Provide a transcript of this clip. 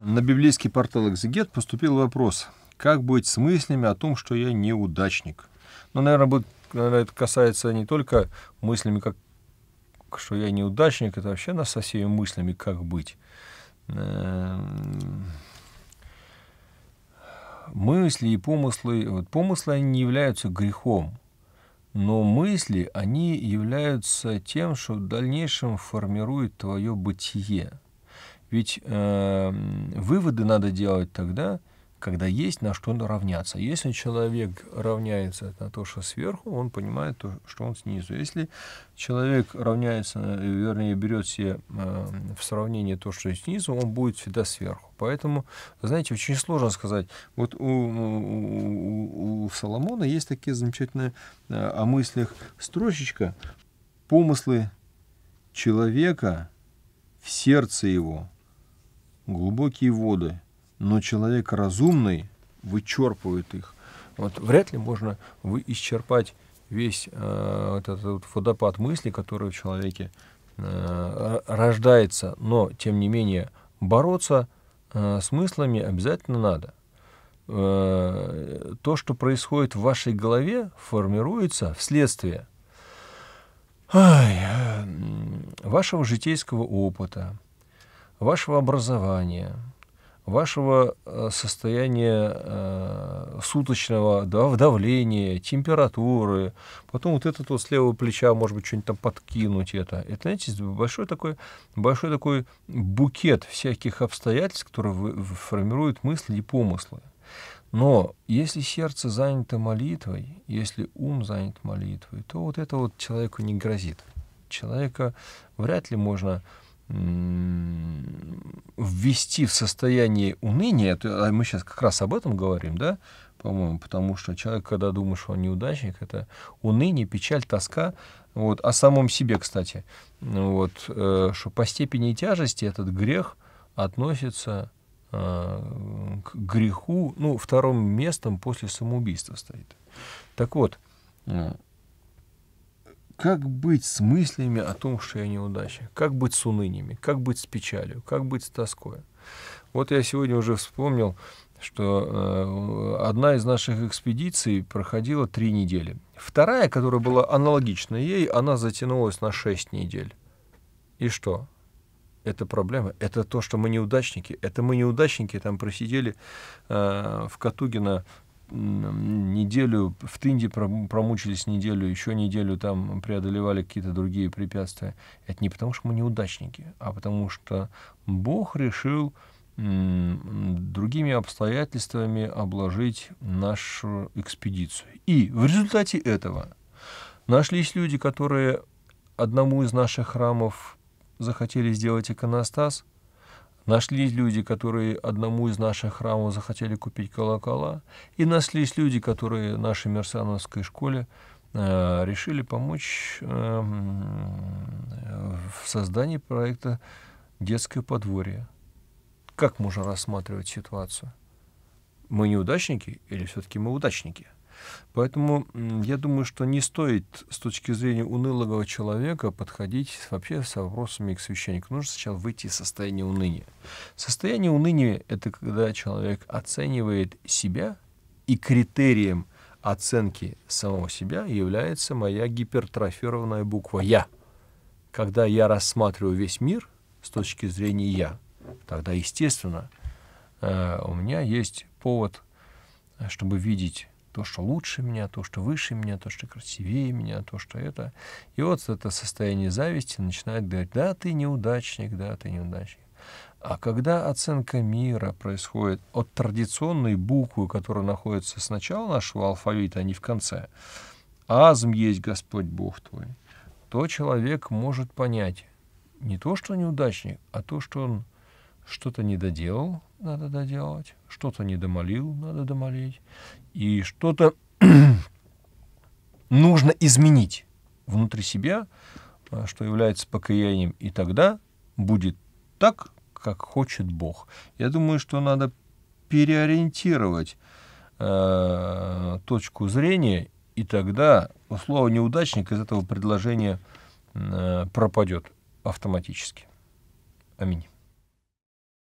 На библейский портал «Экзегет» поступил вопрос, как быть с мыслями о том, что я неудачник? Но, ну, наверное, будет, наверное, это касается не только мыслями, как, что я неудачник, это вообще нас со всеми мыслями, как быть. Эм, мысли и помыслы, вот помыслы, они не являются грехом, но мысли, они являются тем, что в дальнейшем формирует твое бытие. Ведь э, выводы надо делать тогда, когда есть на что равняться. Если человек равняется на то, что сверху, он понимает то, что он снизу. Если человек равняется, э, вернее, берет себе э, в сравнение то, что снизу, он будет всегда сверху. Поэтому, знаете, очень сложно сказать. Вот у, у, у Соломона есть такие замечательные э, о мыслях строчечка. Помыслы человека в сердце его – глубокие воды, но человек разумный вычерпывает их. Вот вряд ли можно вы исчерпать весь э, вот этот вот водопад мыслей, который в человеке э, рождается, но тем не менее бороться э, с мыслями обязательно надо. Э, то, что происходит в вашей голове, формируется вследствие ай, э, вашего житейского опыта, вашего образования, вашего э, состояния э, суточного да, давления, температуры, потом вот этот вот с левого плеча, может быть, что-нибудь там подкинуть это. Это, знаете, большой такой, большой такой букет всяких обстоятельств, которые вы, формируют мысли и помыслы. Но если сердце занято молитвой, если ум занят молитвой, то вот это вот человеку не грозит. Человека вряд ли можно ввести в состояние уныния, а мы сейчас как раз об этом говорим, да, по-моему, потому что человек, когда думает, что он неудачник, это уныние, печаль, тоска, вот, о самом себе, кстати, ну вот, э, что по степени тяжести этот грех относится э, к греху, ну, вторым местом после самоубийства стоит. Так вот, ну, как быть с мыслями о том, что я неудача? Как быть с уныниями? Как быть с печалью? Как быть с тоской? Вот я сегодня уже вспомнил, что э, одна из наших экспедиций проходила три недели. Вторая, которая была аналогична ей, она затянулась на шесть недель. И что? Это проблема. Это то, что мы неудачники. Это мы неудачники там просидели э, в Катугино неделю в Тынде промучились неделю, еще неделю там преодолевали какие-то другие препятствия. Это не потому, что мы неудачники, а потому что Бог решил другими обстоятельствами обложить нашу экспедицию. И в результате этого нашлись люди, которые одному из наших храмов захотели сделать иконостас – Нашлись люди, которые одному из наших храмов захотели купить колокола, и нашлись люди, которые нашей Мерсановской школе э, решили помочь э, в создании проекта «Детское подворье». Как можно рассматривать ситуацию? Мы неудачники или все-таки мы удачники? Поэтому я думаю, что не стоит с точки зрения унылого человека подходить вообще с вопросами к священнику. Нужно сначала выйти из состояния уныния. Состояние уныния — это когда человек оценивает себя, и критерием оценки самого себя является моя гипертрофированная буква «я». Когда я рассматриваю весь мир с точки зрения «я», тогда, естественно, э, у меня есть повод, э, чтобы видеть то, что лучше меня, то, что выше меня, то, что красивее меня, то, что это. И вот это состояние зависти начинает говорить, да, ты неудачник, да, ты неудачник. А когда оценка мира происходит от традиционной буквы, которая находится сначала нашего алфавита, а не в конце, «Азм есть Господь Бог твой», то человек может понять не то, что неудачник, а то, что он что-то не доделал, надо доделать, что-то не домолил, надо домолить, и что-то нужно изменить внутри себя, э, что является покаянием, и тогда будет так, как хочет Бог. Я думаю, что надо переориентировать э, точку зрения, и тогда ну, слово неудачник из этого предложения э, пропадет автоматически. Аминь.